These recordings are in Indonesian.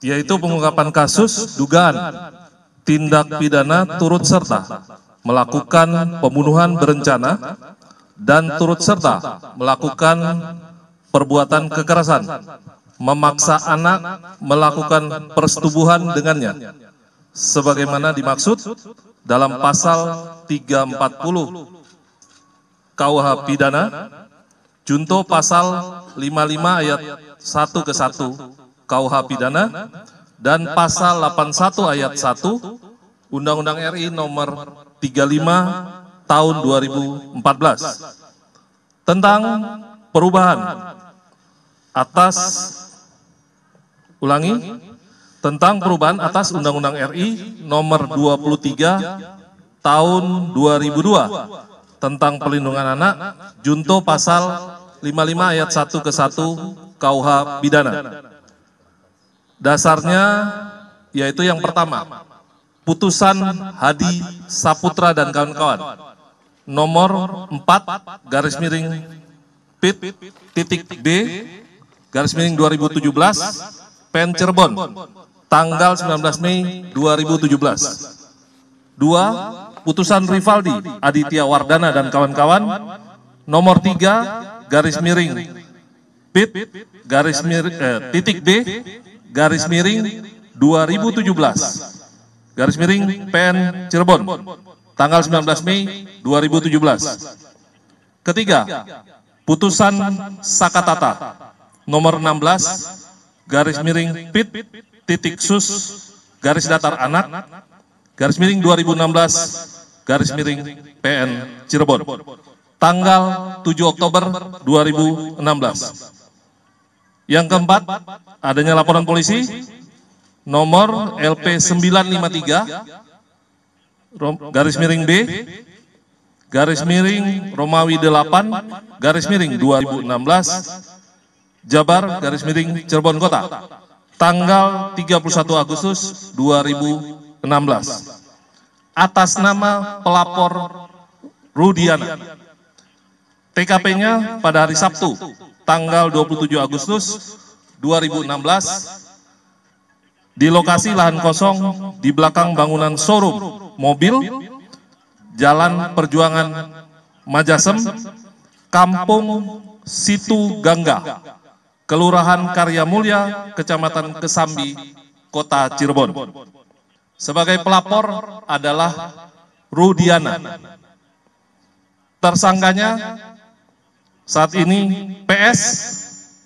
yaitu pengungkapan kasus dugaan tindak pidana turut serta melakukan pembunuhan berencana dan turut serta melakukan perbuatan kekerasan, memaksa anak melakukan persetubuhan dengannya, sebagaimana dimaksud dalam pasal 340 KUH pidana, junto pasal 55 ayat 1 ke 1 KUH pidana dan pasal 81 ayat 1 Undang-Undang RI nomor 35 tahun 2014 tentang perubahan atas ulangi tentang perubahan atas Undang-Undang RI nomor 23 tahun 2002 tentang Perlindungan anak junto pasal 55 ayat 1 ke 1 KUH pidana. Dasarnya yaitu yang pertama, putusan Hadi Saputra dan kawan-kawan nomor 4 garis miring pit titik b garis miring 2017 Pen Cirebon tanggal 19 Mei 2017. Dua, putusan Rivaldi Aditya Wardana dan kawan-kawan nomor 3 garis miring pit garis miring eh, titik b garis miring 2017 garis miring PN Cirebon tanggal 19 Mei 2017 ketiga putusan Sakatata nomor 16 garis miring PIT titik sus garis datar anak garis miring 2016 garis miring PN Cirebon tanggal 7 Oktober 2016 yang keempat, adanya laporan polisi nomor LP 953 garis miring B garis miring Romawi 8 garis miring 2016 Jabar garis miring Cirebon Kota tanggal 31 Agustus 2016 atas nama pelapor Rudiana TKP-nya pada hari Sabtu tanggal 27 Agustus 2016 di lokasi lahan kosong di belakang bangunan showroom mobil Jalan Perjuangan Majasem, Kampung Situ Gangga, Kelurahan Karya Mulia, Kecamatan Kesambi, Kota Cirebon. Sebagai pelapor adalah Rudiana. Tersangkanya saat ini PS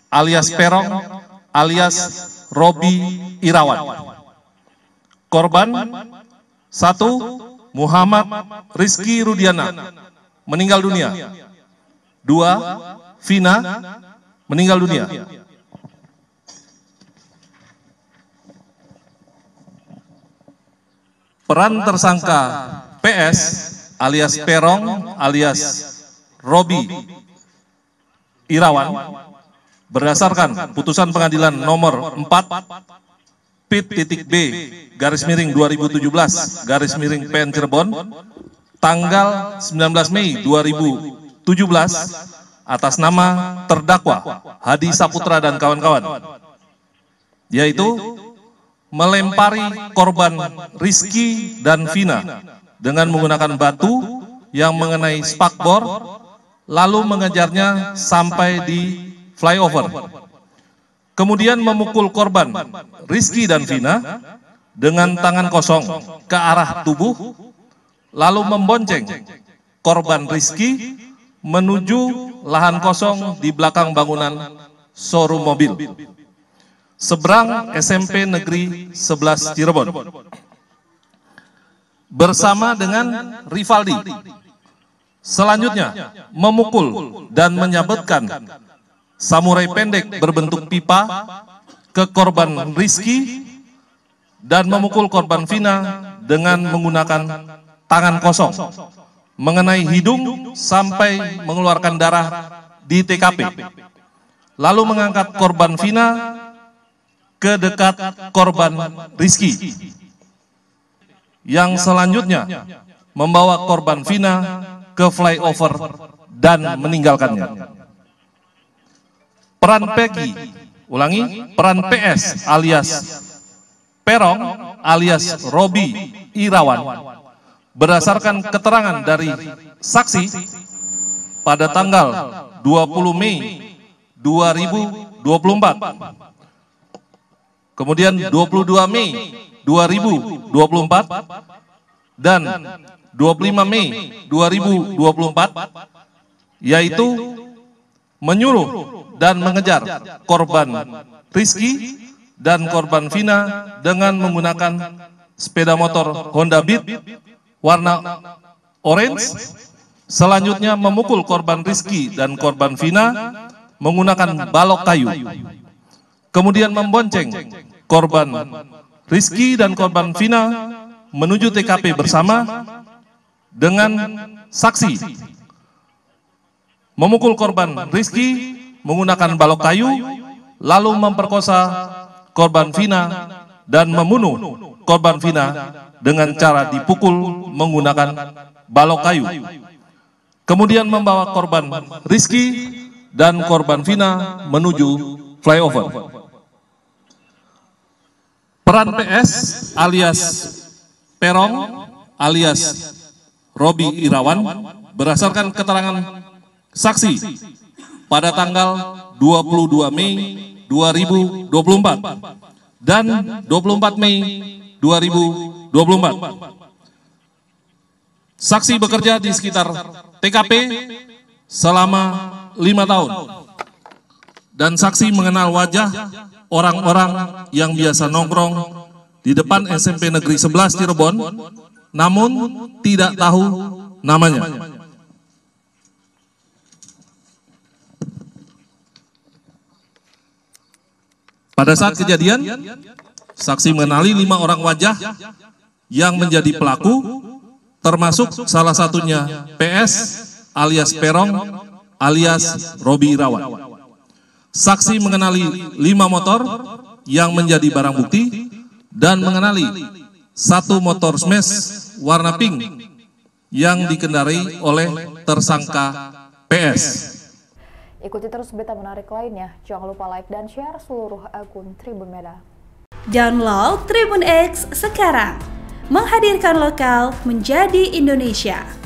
alias Perong alias Robi Irawan. Korban satu Muhammad Rizky Rudiana meninggal dunia. Dua Vina meninggal dunia. Peran tersangka PS alias Perong alias Robi Irawan berdasarkan putusan pengadilan nomor 4 PIT titik B garis miring 2017 garis miring PN Cirebon tanggal 19 Mei 2017 atas nama terdakwa Hadi Saputra dan kawan-kawan yaitu melempari korban Rizky dan Vina dengan menggunakan batu yang mengenai spakbor lalu mengejarnya sampai di flyover. Kemudian memukul korban Rizky dan Vina dengan tangan kosong ke arah tubuh, lalu membonceng korban Rizky menuju lahan kosong di belakang bangunan showroom mobil. Seberang SMP Negeri 11 Cirebon. Bersama dengan Rivaldi, Selanjutnya, memukul dan menyabetkan samurai pendek berbentuk pipa ke korban Rizky dan memukul korban Vina dengan menggunakan tangan kosong mengenai hidung sampai mengeluarkan darah di TKP. Lalu mengangkat korban Vina ke dekat korban Rizky Yang selanjutnya membawa korban Vina ke flyover dan meninggalkannya. Peran Peggy, ulangi, peran PS alias Perong alias Robi Irawan berdasarkan keterangan dari saksi pada tanggal 20 Mei 2024 kemudian 22 Mei 2024 dan 25 Mei 2024 yaitu menyuruh dan mengejar korban Rizky dan korban Vina dengan menggunakan sepeda motor Honda Beat warna orange selanjutnya memukul korban Rizky dan korban Vina menggunakan balok kayu kemudian membonceng korban Rizky dan korban Vina menuju TKP bersama dengan saksi memukul korban Rizky menggunakan balok kayu lalu memperkosa korban Vina dan membunuh korban Vina dengan cara dipukul menggunakan balok kayu. Kemudian membawa korban Rizky dan korban Vina menuju flyover. Peran PS alias Perong alias Robi Irawan berdasarkan keterangan saksi pada tanggal 22 Mei 2024 dan 24 Mei 2024. Saksi bekerja di sekitar TKP selama lima tahun dan saksi mengenal wajah orang-orang yang biasa nongkrong di depan SMP Negeri 11 Cirebon, namun tidak tahu namanya. Pada saat kejadian, saksi mengenali lima orang wajah yang menjadi pelaku, termasuk salah satunya PS alias Perong alias Robi Irawan. Saksi mengenali lima motor yang menjadi barang bukti, dan mengenali satu motor smash warna pink yang dikendari oleh tersangka PS. Ikuti terus berita menarik lainnya. Jangan lupa like dan share seluruh akun Tribun Meda. Download Tribun X sekarang. Menghadirkan lokal menjadi Indonesia.